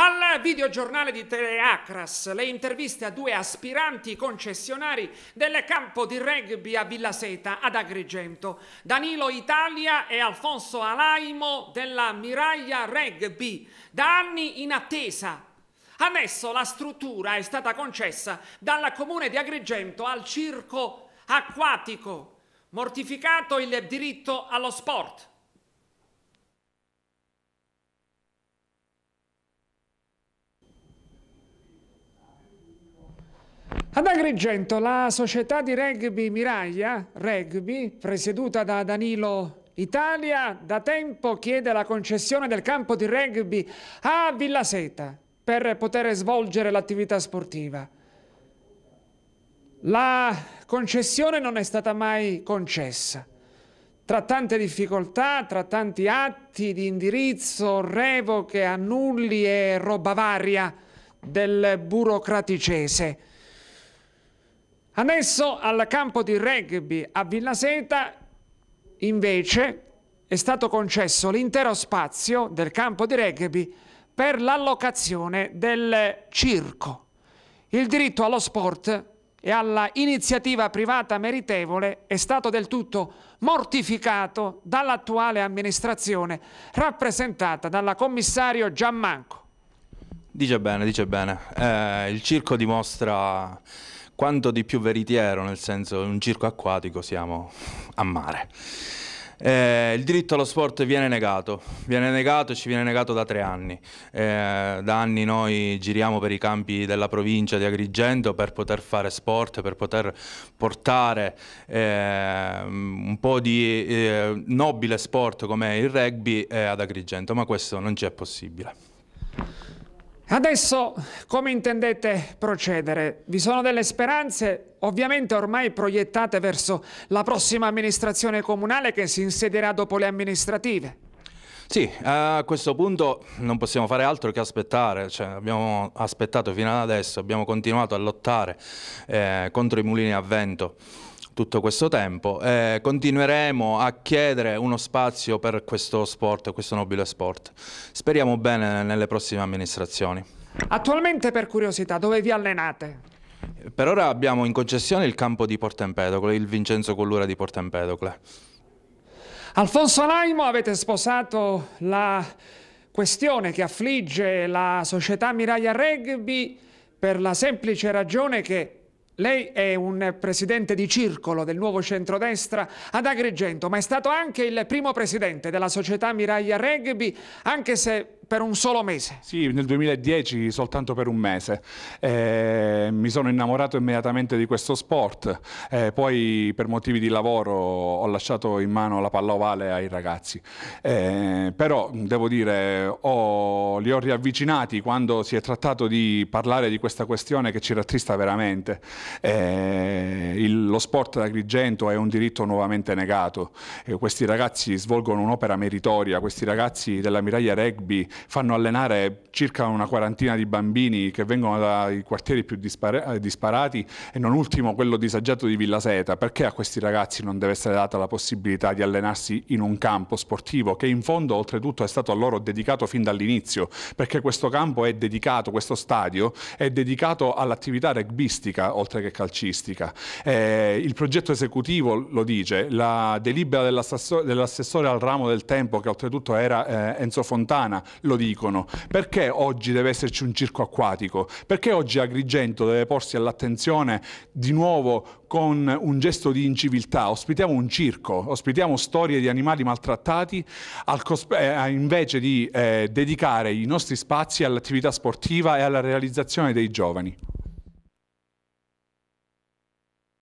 Al videogiornale di Teleacras le interviste a due aspiranti concessionari del campo di rugby a Villa Seta ad Agrigento, Danilo Italia e Alfonso Alaimo della Miraglia Rugby, da anni in attesa Adesso la struttura è stata concessa dal comune di Agrigento al circo acquatico, mortificato il diritto allo sport. Ad Agrigento la società di rugby Miraglia, rugby, presieduta da Danilo Italia, da tempo chiede la concessione del campo di rugby a Villa Seta per poter svolgere l'attività sportiva. La concessione non è stata mai concessa. Tra tante difficoltà, tra tanti atti di indirizzo, revoche, annulli e roba varia del burocraticese. Adesso al campo di rugby a Villaseta invece è stato concesso l'intero spazio del campo di rugby per l'allocazione del circo. Il diritto allo sport e alla iniziativa privata meritevole è stato del tutto mortificato dall'attuale amministrazione rappresentata dalla commissario Giammanco. Dice bene, dice bene. Eh, il circo dimostra quanto di più veritiero, nel senso in un circo acquatico siamo a mare. Eh, il diritto allo sport viene negato, viene negato e ci viene negato da tre anni. Eh, da anni noi giriamo per i campi della provincia di Agrigento per poter fare sport, per poter portare eh, un po' di eh, nobile sport come il rugby eh, ad Agrigento, ma questo non ci è possibile. Adesso come intendete procedere? Vi sono delle speranze ovviamente ormai proiettate verso la prossima amministrazione comunale che si insedierà dopo le amministrative. Sì, a questo punto non possiamo fare altro che aspettare, cioè, abbiamo aspettato fino ad adesso, abbiamo continuato a lottare eh, contro i mulini a vento tutto questo tempo. Eh, continueremo a chiedere uno spazio per questo sport, questo nobile sport. Speriamo bene nelle prossime amministrazioni. Attualmente per curiosità dove vi allenate? Per ora abbiamo in concessione il campo di Empedocle, il Vincenzo Collura di Empedocle. Alfonso Laimo avete sposato la questione che affligge la società Miraglia Rugby per la semplice ragione che lei è un presidente di circolo del nuovo centrodestra ad Agrigento, ma è stato anche il primo presidente della società Miraglia Rugby, anche se per un solo mese. Sì, nel 2010 soltanto per un mese. Eh, mi sono innamorato immediatamente di questo sport, eh, poi per motivi di lavoro ho lasciato in mano la palla ovale ai ragazzi. Eh, però devo dire, ho, li ho riavvicinati quando si è trattato di parlare di questa questione che ci rattrista veramente. Eh, il, lo sport d'Agrigento è un diritto nuovamente negato. Eh, questi ragazzi svolgono un'opera meritoria, questi ragazzi della Miraglia Rugby fanno allenare circa una quarantina di bambini che vengono dai quartieri più dispar eh, disparati e non ultimo quello disagiato di Villa Seta, perché a questi ragazzi non deve essere data la possibilità di allenarsi in un campo sportivo che in fondo oltretutto è stato a loro dedicato fin dall'inizio, perché questo campo è dedicato, questo stadio è dedicato all'attività rugbistica oltre che calcistica. Eh, il progetto esecutivo lo dice, la delibera dell'assessore dell al ramo del tempo che oltretutto era eh, Enzo Fontana lo dicono. Perché oggi deve esserci un circo acquatico? Perché oggi Agrigento deve porsi all'attenzione di nuovo con un gesto di inciviltà? Ospitiamo un circo, ospitiamo storie di animali maltrattati eh, invece di eh, dedicare i nostri spazi all'attività sportiva e alla realizzazione dei giovani.